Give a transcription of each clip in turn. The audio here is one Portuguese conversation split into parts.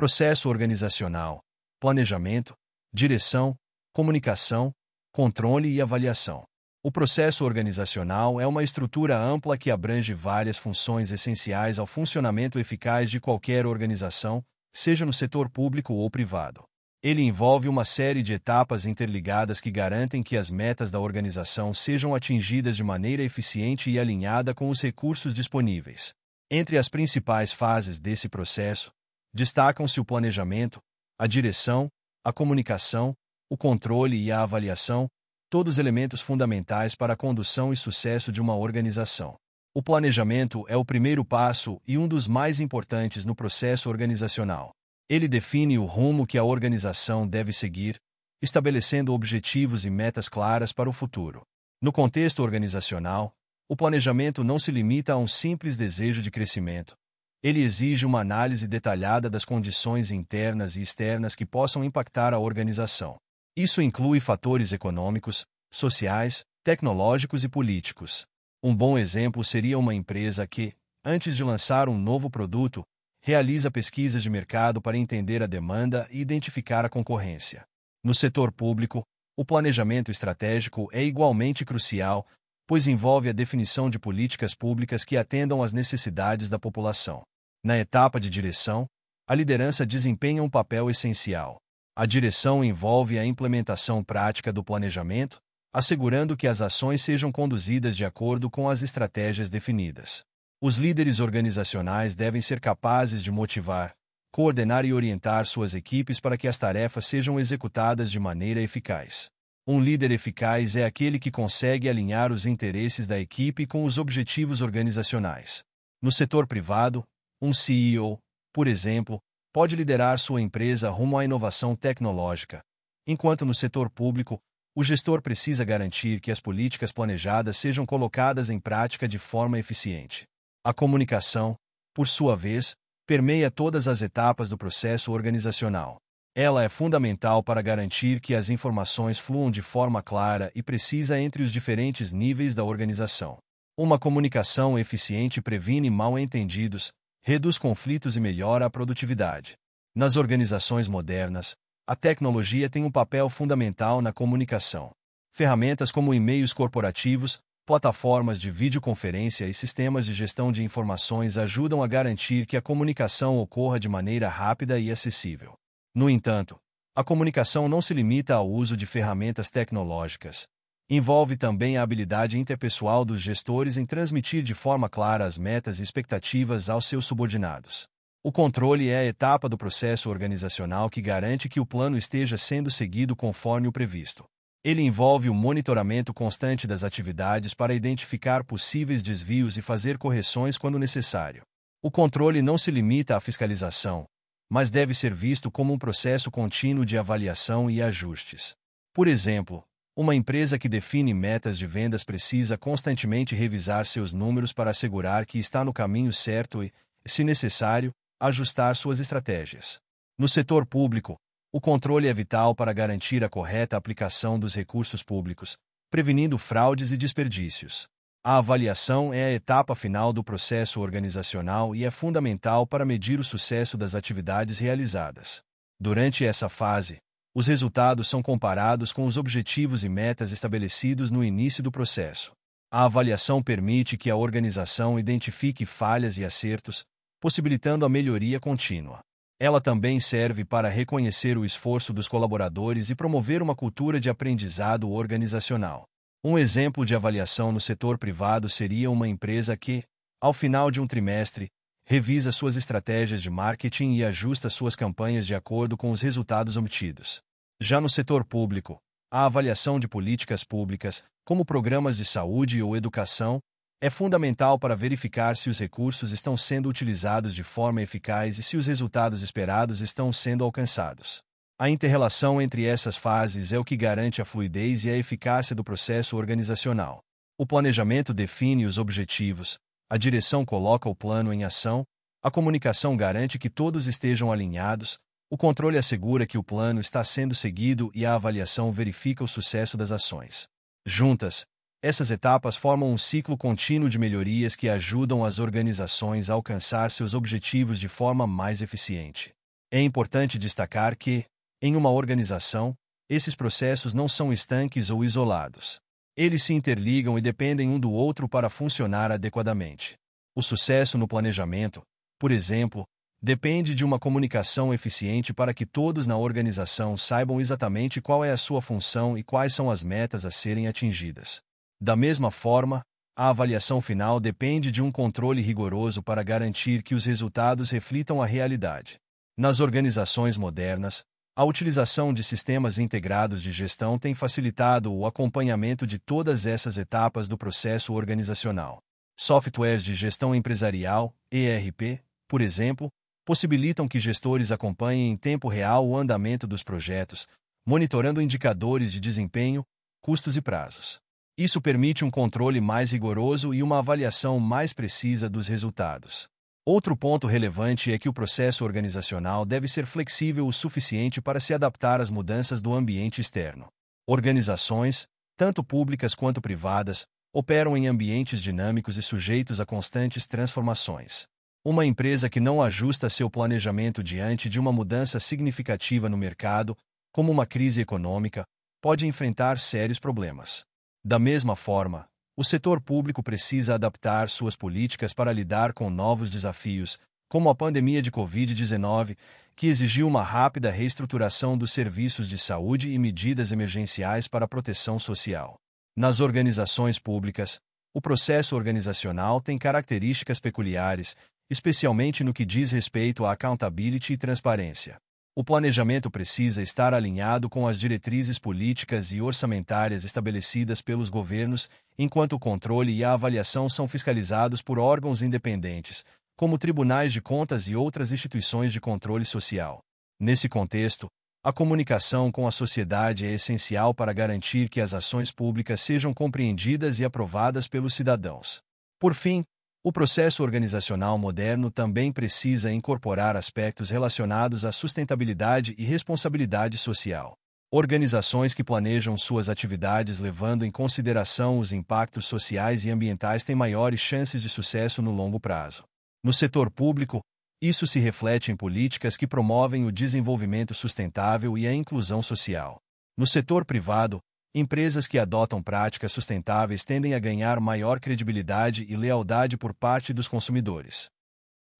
processo organizacional, planejamento, direção, comunicação, controle e avaliação. O processo organizacional é uma estrutura ampla que abrange várias funções essenciais ao funcionamento eficaz de qualquer organização, seja no setor público ou privado. Ele envolve uma série de etapas interligadas que garantem que as metas da organização sejam atingidas de maneira eficiente e alinhada com os recursos disponíveis. Entre as principais fases desse processo, Destacam-se o planejamento, a direção, a comunicação, o controle e a avaliação, todos elementos fundamentais para a condução e sucesso de uma organização. O planejamento é o primeiro passo e um dos mais importantes no processo organizacional. Ele define o rumo que a organização deve seguir, estabelecendo objetivos e metas claras para o futuro. No contexto organizacional, o planejamento não se limita a um simples desejo de crescimento, ele exige uma análise detalhada das condições internas e externas que possam impactar a organização. Isso inclui fatores econômicos, sociais, tecnológicos e políticos. Um bom exemplo seria uma empresa que, antes de lançar um novo produto, realiza pesquisas de mercado para entender a demanda e identificar a concorrência. No setor público, o planejamento estratégico é igualmente crucial, pois envolve a definição de políticas públicas que atendam às necessidades da população. Na etapa de direção, a liderança desempenha um papel essencial. A direção envolve a implementação prática do planejamento, assegurando que as ações sejam conduzidas de acordo com as estratégias definidas. Os líderes organizacionais devem ser capazes de motivar, coordenar e orientar suas equipes para que as tarefas sejam executadas de maneira eficaz. Um líder eficaz é aquele que consegue alinhar os interesses da equipe com os objetivos organizacionais. No setor privado, um CEO, por exemplo, pode liderar sua empresa rumo à inovação tecnológica, enquanto no setor público, o gestor precisa garantir que as políticas planejadas sejam colocadas em prática de forma eficiente. A comunicação, por sua vez, permeia todas as etapas do processo organizacional. Ela é fundamental para garantir que as informações fluam de forma clara e precisa entre os diferentes níveis da organização. Uma comunicação eficiente previne mal-entendidos, reduz conflitos e melhora a produtividade. Nas organizações modernas, a tecnologia tem um papel fundamental na comunicação. Ferramentas como e-mails corporativos, plataformas de videoconferência e sistemas de gestão de informações ajudam a garantir que a comunicação ocorra de maneira rápida e acessível. No entanto, a comunicação não se limita ao uso de ferramentas tecnológicas. Envolve também a habilidade interpessoal dos gestores em transmitir de forma clara as metas e expectativas aos seus subordinados. O controle é a etapa do processo organizacional que garante que o plano esteja sendo seguido conforme o previsto. Ele envolve o monitoramento constante das atividades para identificar possíveis desvios e fazer correções quando necessário. O controle não se limita à fiscalização, mas deve ser visto como um processo contínuo de avaliação e ajustes. Por exemplo, uma empresa que define metas de vendas precisa constantemente revisar seus números para assegurar que está no caminho certo e, se necessário, ajustar suas estratégias. No setor público, o controle é vital para garantir a correta aplicação dos recursos públicos, prevenindo fraudes e desperdícios. A avaliação é a etapa final do processo organizacional e é fundamental para medir o sucesso das atividades realizadas. Durante essa fase, os resultados são comparados com os objetivos e metas estabelecidos no início do processo. A avaliação permite que a organização identifique falhas e acertos, possibilitando a melhoria contínua. Ela também serve para reconhecer o esforço dos colaboradores e promover uma cultura de aprendizado organizacional. Um exemplo de avaliação no setor privado seria uma empresa que, ao final de um trimestre, Revisa suas estratégias de marketing e ajusta suas campanhas de acordo com os resultados obtidos. Já no setor público, a avaliação de políticas públicas, como programas de saúde ou educação, é fundamental para verificar se os recursos estão sendo utilizados de forma eficaz e se os resultados esperados estão sendo alcançados. A interrelação entre essas fases é o que garante a fluidez e a eficácia do processo organizacional. O planejamento define os objetivos, a direção coloca o plano em ação, a comunicação garante que todos estejam alinhados, o controle assegura que o plano está sendo seguido e a avaliação verifica o sucesso das ações. Juntas, essas etapas formam um ciclo contínuo de melhorias que ajudam as organizações a alcançar seus objetivos de forma mais eficiente. É importante destacar que, em uma organização, esses processos não são estanques ou isolados. Eles se interligam e dependem um do outro para funcionar adequadamente. O sucesso no planejamento, por exemplo, depende de uma comunicação eficiente para que todos na organização saibam exatamente qual é a sua função e quais são as metas a serem atingidas. Da mesma forma, a avaliação final depende de um controle rigoroso para garantir que os resultados reflitam a realidade. Nas organizações modernas, a utilização de sistemas integrados de gestão tem facilitado o acompanhamento de todas essas etapas do processo organizacional. Softwares de gestão empresarial, ERP, por exemplo, possibilitam que gestores acompanhem em tempo real o andamento dos projetos, monitorando indicadores de desempenho, custos e prazos. Isso permite um controle mais rigoroso e uma avaliação mais precisa dos resultados. Outro ponto relevante é que o processo organizacional deve ser flexível o suficiente para se adaptar às mudanças do ambiente externo. Organizações, tanto públicas quanto privadas, operam em ambientes dinâmicos e sujeitos a constantes transformações. Uma empresa que não ajusta seu planejamento diante de uma mudança significativa no mercado, como uma crise econômica, pode enfrentar sérios problemas. Da mesma forma, o setor público precisa adaptar suas políticas para lidar com novos desafios, como a pandemia de Covid-19, que exigiu uma rápida reestruturação dos serviços de saúde e medidas emergenciais para a proteção social. Nas organizações públicas, o processo organizacional tem características peculiares, especialmente no que diz respeito à accountability e transparência. O planejamento precisa estar alinhado com as diretrizes políticas e orçamentárias estabelecidas pelos governos, enquanto o controle e a avaliação são fiscalizados por órgãos independentes, como tribunais de contas e outras instituições de controle social. Nesse contexto, a comunicação com a sociedade é essencial para garantir que as ações públicas sejam compreendidas e aprovadas pelos cidadãos. Por fim, o processo organizacional moderno também precisa incorporar aspectos relacionados à sustentabilidade e responsabilidade social. Organizações que planejam suas atividades levando em consideração os impactos sociais e ambientais têm maiores chances de sucesso no longo prazo. No setor público, isso se reflete em políticas que promovem o desenvolvimento sustentável e a inclusão social. No setor privado, Empresas que adotam práticas sustentáveis tendem a ganhar maior credibilidade e lealdade por parte dos consumidores.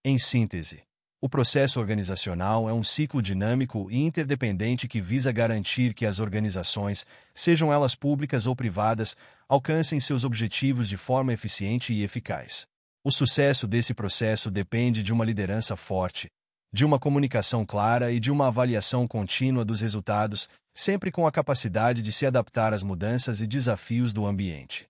Em síntese, o processo organizacional é um ciclo dinâmico e interdependente que visa garantir que as organizações, sejam elas públicas ou privadas, alcancem seus objetivos de forma eficiente e eficaz. O sucesso desse processo depende de uma liderança forte, de uma comunicação clara e de uma avaliação contínua dos resultados, sempre com a capacidade de se adaptar às mudanças e desafios do ambiente.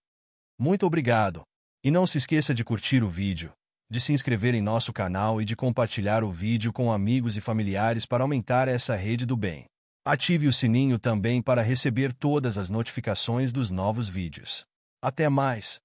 Muito obrigado! E não se esqueça de curtir o vídeo, de se inscrever em nosso canal e de compartilhar o vídeo com amigos e familiares para aumentar essa rede do bem. Ative o sininho também para receber todas as notificações dos novos vídeos. Até mais!